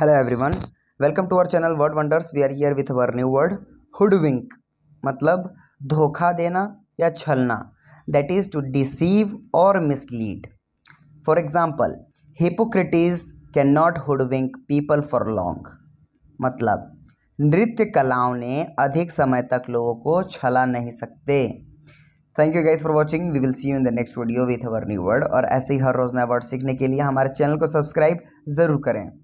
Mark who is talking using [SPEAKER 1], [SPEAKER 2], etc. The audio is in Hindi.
[SPEAKER 1] hello everyone welcome to our channel word wonders we are here with our new word wink मतलब धोखा देना या छलना दैट इज़ टू डिसीव और mislead for example hypocrites can not hoodwink people for long मतलब नृत्य कलाओं ने अधिक समय तक लोगों को छला नहीं सकते thank you guys for watching we will see you in the next video with our new word और ऐसे ही हर रोज नया वर्ड सीखने के लिए हमारे चैनल को सब्सक्राइब जरूर करें